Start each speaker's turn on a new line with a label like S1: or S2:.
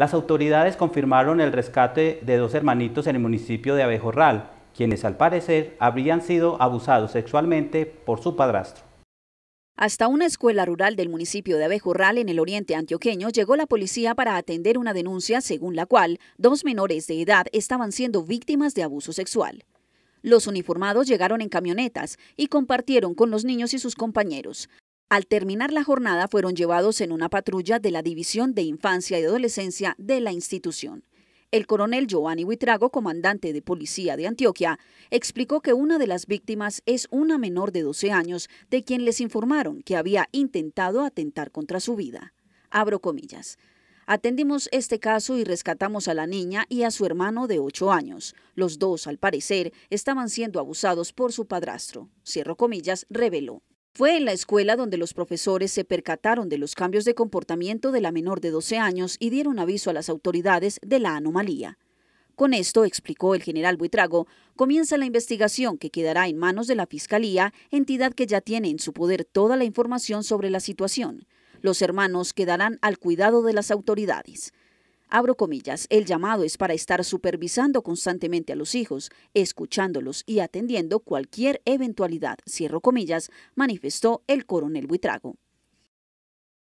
S1: Las autoridades confirmaron el rescate de dos hermanitos en el municipio de Abejorral, quienes al parecer habrían sido abusados sexualmente por su padrastro.
S2: Hasta una escuela rural del municipio de Abejorral, en el oriente antioqueño, llegó la policía para atender una denuncia según la cual dos menores de edad estaban siendo víctimas de abuso sexual. Los uniformados llegaron en camionetas y compartieron con los niños y sus compañeros, al terminar la jornada fueron llevados en una patrulla de la División de Infancia y Adolescencia de la institución. El coronel Giovanni Huitrago, comandante de policía de Antioquia, explicó que una de las víctimas es una menor de 12 años de quien les informaron que había intentado atentar contra su vida. Abro comillas. Atendimos este caso y rescatamos a la niña y a su hermano de 8 años. Los dos, al parecer, estaban siendo abusados por su padrastro. Cierro comillas, reveló. Fue en la escuela donde los profesores se percataron de los cambios de comportamiento de la menor de 12 años y dieron aviso a las autoridades de la anomalía. Con esto, explicó el general Buitrago, comienza la investigación que quedará en manos de la Fiscalía, entidad que ya tiene en su poder toda la información sobre la situación. Los hermanos quedarán al cuidado de las autoridades. Abro comillas, el llamado es para estar supervisando constantemente a los hijos, escuchándolos y atendiendo cualquier eventualidad, cierro comillas, manifestó el coronel Buitrago.